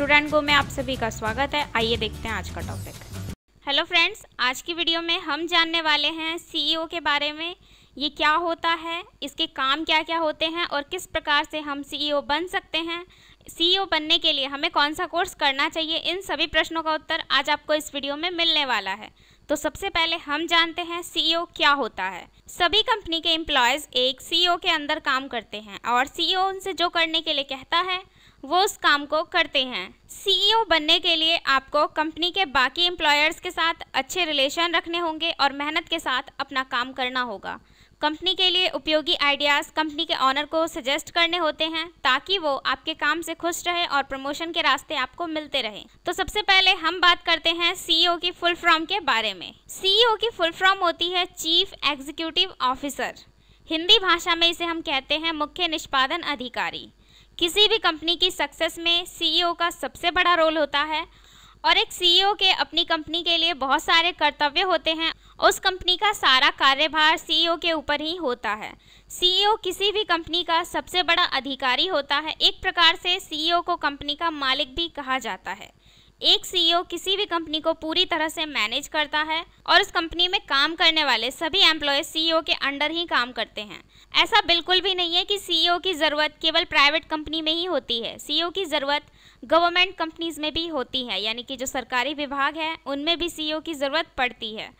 student go में आप सभी का स्वागत है आइए देखते हैं आज का टॉपिक हेलो फ्रेंड्स आज की वीडियो में हम जानने वाले हैं सीईओ e के बारे में ये क्या होता है इसके काम क्या क्या होते हैं और किस प्रकार से हम सीईओ e बन सकते हैं सीईओ e बनने के लिए हमें कौन सा कोर्स करना चाहिए इन सभी प्रश्नों का उत्तर आज आपको इस वीडियो में मिलने वाला है तो सबसे पहले हम जानते हैं सीईओ क्या होता है सभी कंपनी के एम्प्लॉयज़ एक सीईओ के अंदर काम करते हैं और सीईओ उनसे जो करने के लिए कहता है वो उस काम को करते हैं सीईओ e बनने के लिए आपको कंपनी के बाकी एम्प्लॉयर्स के साथ अच्छे रिलेशन रखने होंगे और मेहनत के साथ अपना काम करना होगा कंपनी के लिए उपयोगी आइडियाज़ कंपनी के ऑनर को सजेस्ट करने होते हैं ताकि वो आपके काम से खुश रहे और प्रमोशन के रास्ते आपको मिलते रहे तो सबसे पहले हम बात करते हैं सीईओ e की फुल फॉर्म के बारे में सीईओ e की फुल फॉर्म होती है चीफ एग्जीक्यूटिव ऑफिसर हिंदी भाषा में इसे हम कहते हैं मुख्य निष्पादन अधिकारी किसी भी कंपनी की सक्सेस में सीईओ e का सबसे बड़ा रोल होता है और एक सीईओ e के अपनी कंपनी के लिए बहुत सारे कर्तव्य होते हैं उस कंपनी का सारा कार्यभार सीईओ e के ऊपर ही होता है सीईओ किसी भी कंपनी का सबसे बड़ा अधिकारी होता है एक प्रकार से सीईओ को कंपनी का मालिक भी कहा जाता है एक सीईओ e किसी भी कंपनी को पूरी तरह से मैनेज करता है और उस कंपनी में काम करने वाले सभी एम्प्लॉय सीईओ e के अंडर ही काम करते हैं ऐसा बिल्कुल भी नहीं है कि सीईओ e की ज़रूरत केवल प्राइवेट कंपनी में ही होती है सीईओ की ज़रूरत गवर्नमेंट कंपनीज़ में भी होती है यानी कि जो सरकारी विभाग है उनमें भी सीईओ की ज़रूरत पड़ती है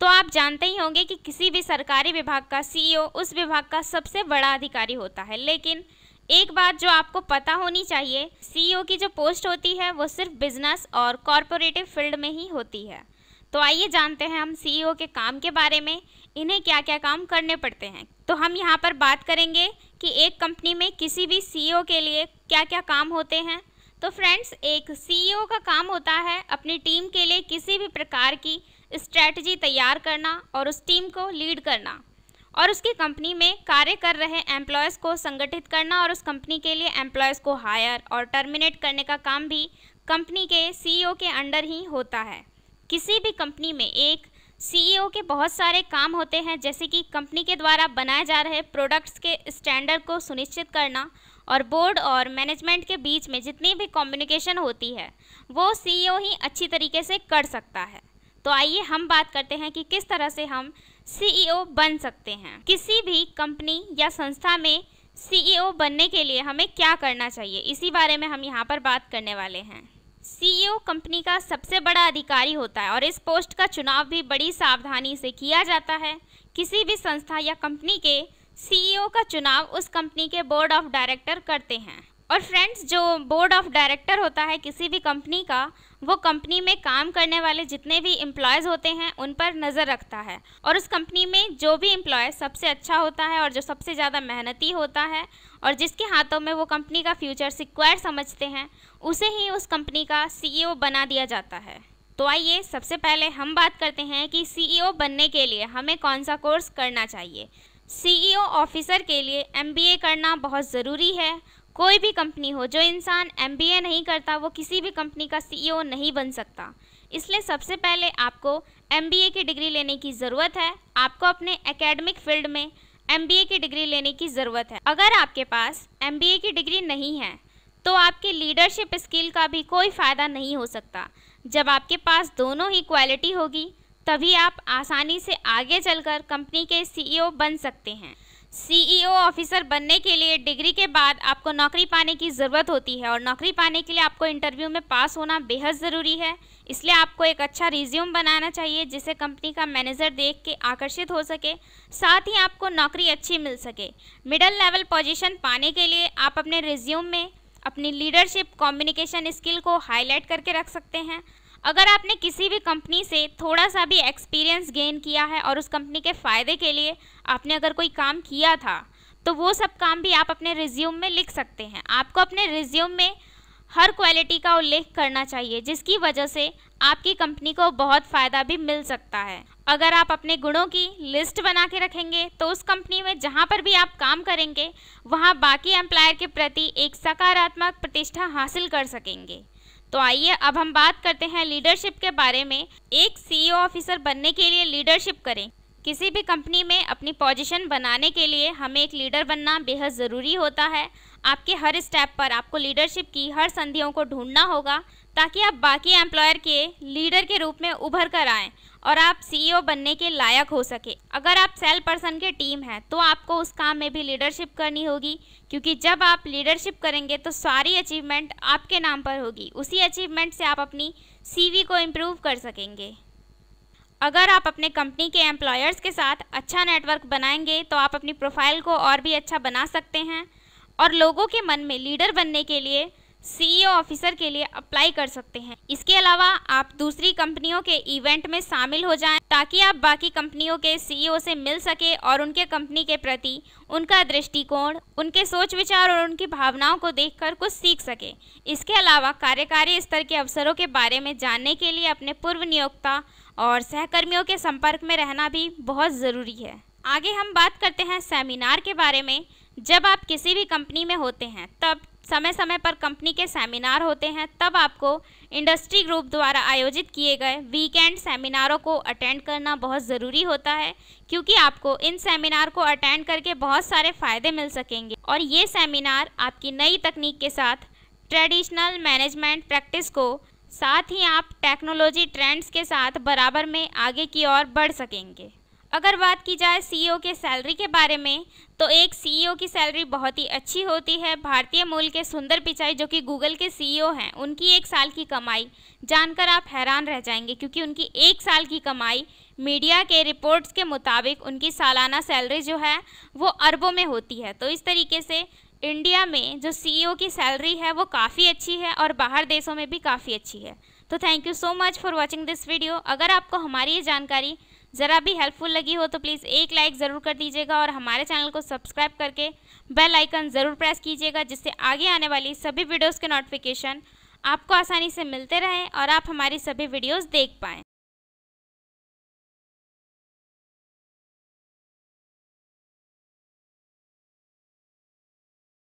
तो आप जानते ही होंगे कि किसी भी सरकारी विभाग का सीईओ उस विभाग का सबसे बड़ा अधिकारी होता है लेकिन एक बात जो आपको पता होनी चाहिए सीईओ e की जो पोस्ट होती है वो सिर्फ बिजनेस और कॉरपोरेटिव फील्ड में ही होती है तो आइए जानते हैं हम सीईओ e के काम के बारे में इन्हें क्या क्या काम करने पड़ते हैं तो हम यहाँ पर बात करेंगे कि एक कंपनी में किसी भी सीईओ e के लिए क्या क्या काम होते हैं तो फ्रेंड्स एक सीईओ का काम होता है अपनी टीम के लिए किसी भी प्रकार की स्ट्रैटी तैयार करना और उस टीम को लीड करना और उसकी कंपनी में कार्य कर रहे एम्प्लॉयज़ को संगठित करना और उस कंपनी के लिए एम्प्लॉयज़ को हायर और टर्मिनेट करने का काम भी कंपनी के सीईओ e के अंडर ही होता है किसी भी कंपनी में एक सीईओ e के बहुत सारे काम होते हैं जैसे कि कंपनी के द्वारा बनाए जा रहे प्रोडक्ट्स के स्टैंडर्ड को सुनिश्चित करना और बोर्ड और मैनेजमेंट के बीच में जितनी भी कम्युनिकेशन होती है वो सीईओ e ही अच्छी तरीके से कर सकता है तो आइए हम बात करते हैं कि किस तरह से हम सीईओ e बन सकते हैं किसी भी कंपनी या संस्था में सीईओ e बनने के लिए हमें क्या करना चाहिए इसी बारे में हम यहाँ पर बात करने वाले हैं सीईओ e कंपनी का सबसे बड़ा अधिकारी होता है और इस पोस्ट का चुनाव भी बड़ी सावधानी से किया जाता है किसी भी संस्था या कंपनी के सीईओ का चुनाव उस कंपनी के बोर्ड ऑफ डायरेक्टर करते हैं और फ्रेंड्स जो बोर्ड ऑफ डायरेक्टर होता है किसी भी कंपनी का वो कंपनी में काम करने वाले जितने भी एम्प्लॉयज़ होते हैं उन पर नज़र रखता है और उस कंपनी में जो भी एम्प्लॉय सबसे अच्छा होता है और जो सबसे ज़्यादा मेहनती होता है और जिसके हाथों में वो कंपनी का फ्यूचर सिक्वायर समझते हैं उसे ही उस कंपनी का सी e बना दिया जाता है तो आइए सबसे पहले हम बात करते हैं कि सी e बनने के लिए हमें कौन सा कोर्स करना चाहिए सीईओ ऑफिसर e के लिए एम करना बहुत ज़रूरी है कोई भी कंपनी हो जो इंसान एम नहीं करता वो किसी भी कंपनी का सी e नहीं बन सकता इसलिए सबसे पहले आपको एम की डिग्री लेने की ज़रूरत है आपको अपने एकेडमिक फील्ड में एम की डिग्री लेने की ज़रूरत है अगर आपके पास एम की डिग्री नहीं है तो आपके लीडरशिप स्किल का भी कोई फ़ायदा नहीं हो सकता जब आपके पास दोनों ही क्वालिटी होगी तभी आप आसानी से आगे चलकर कंपनी के सीईओ e बन सकते हैं सीईओ ऑफिसर e बनने के लिए डिग्री के बाद आपको नौकरी पाने की ज़रूरत होती है और नौकरी पाने के लिए आपको इंटरव्यू में पास होना बेहद ज़रूरी है इसलिए आपको एक अच्छा रिज्यूम बनाना चाहिए जिसे कंपनी का मैनेजर देख के आकर्षित हो सके साथ ही आपको नौकरी अच्छी मिल सके मिडल लेवल पोजीशन पाने के लिए आप अपने रिज्यूम में अपनी लीडरशिप कम्युनिकेशन स्किल को हाईलाइट करके रख सकते हैं अगर आपने किसी भी कंपनी से थोड़ा सा भी एक्सपीरियंस गेन किया है और उस कंपनी के फ़ायदे के लिए आपने अगर कोई काम किया था तो वो सब काम भी आप अपने रिज्यूम में लिख सकते हैं आपको अपने रिज्यूम में हर क्वालिटी का उल्लेख करना चाहिए जिसकी वजह से आपकी कंपनी को बहुत फ़ायदा भी मिल सकता है अगर आप अपने गुणों की लिस्ट बना के रखेंगे तो उस कंपनी में जहाँ पर भी आप काम करेंगे वहाँ बाकी एम्प्लायर के प्रति एक सकारात्मक प्रतिष्ठा हासिल कर सकेंगे तो आइए अब हम बात करते हैं लीडरशिप के बारे में एक सीईओ ऑफिसर e बनने के लिए लीडरशिप करें किसी भी कंपनी में अपनी पोजीशन बनाने के लिए हमें एक लीडर बनना बेहद ज़रूरी होता है आपके हर स्टेप पर आपको लीडरशिप की हर संधियों को ढूंढना होगा ताकि आप बाकी एम्प्लॉयर के लीडर के रूप में उभर कर आएँ और आप सीईओ e बनने के लायक हो सके अगर आप सेल पर्सन के टीम हैं तो आपको उस काम में भी लीडरशिप करनी होगी क्योंकि जब आप लीडरशिप करेंगे तो सारी अचीवमेंट आपके नाम पर होगी उसी अचीवमेंट से आप अपनी सी को इम्प्रूव कर सकेंगे अगर आप अपने कंपनी के एम्प्लॉयर्स के साथ अच्छा नेटवर्क बनाएंगे तो आप अपनी प्रोफाइल को और भी अच्छा बना सकते हैं और लोगों के मन में लीडर बनने के लिए सीईओ ऑफिसर e के लिए अप्लाई कर सकते हैं इसके अलावा आप दूसरी कंपनियों के इवेंट में शामिल हो जाएं ताकि आप बाकी कंपनियों के सीईओ e से मिल सके और उनके कंपनी के प्रति उनका दृष्टिकोण उनके सोच विचार और उनकी भावनाओं को देखकर कुछ सीख सके इसके अलावा कार्यकारी स्तर के अवसरों के बारे में जानने के लिए अपने पूर्व नियोक्ता और सहकर्मियों के संपर्क में रहना भी बहुत ज़रूरी है आगे हम बात करते हैं सेमिनार के बारे में जब आप किसी भी कंपनी में होते हैं तब समय समय पर कंपनी के सेमिनार होते हैं तब आपको इंडस्ट्री ग्रुप द्वारा आयोजित किए गए वीकेंड सेमिनारों को अटेंड करना बहुत ज़रूरी होता है क्योंकि आपको इन सेमिनार को अटेंड करके बहुत सारे फ़ायदे मिल सकेंगे और ये सेमिनार आपकी नई तकनीक के साथ ट्रेडिशनल मैनेजमेंट प्रैक्टिस को साथ ही आप टेक्नोलॉजी ट्रेंड्स के साथ बराबर में आगे की ओर बढ़ सकेंगे अगर बात की जाए सीईओ e के सैलरी के बारे में तो एक सीईओ e की सैलरी बहुत ही अच्छी होती है भारतीय मूल के सुंदर पिचाई जो कि गूगल के सीईओ e हैं उनकी एक साल की कमाई जानकर आप हैरान रह जाएंगे क्योंकि उनकी एक साल की कमाई मीडिया के रिपोर्ट्स के मुताबिक उनकी सालाना सैलरी जो है वो अरबों में होती है तो इस तरीके से इंडिया में जो सी की सैलरी है वो काफ़ी अच्छी है और बाहर देशों में भी काफ़ी अच्छी है तो thank you so much for watching this video अगर आपको हमारी ये जानकारी ज़रा भी हेल्पफुल लगी हो तो प्लीज़ एक लाइक ज़रूर कर दीजिएगा और हमारे चैनल को सब्सक्राइब करके बेल आइकन ज़रूर प्रेस कीजिएगा जिससे आगे आने वाली सभी वीडियोज़ के नोटिफिकेशन आपको आसानी से मिलते रहें और आप हमारी सभी वीडियोज़ देख पाएँ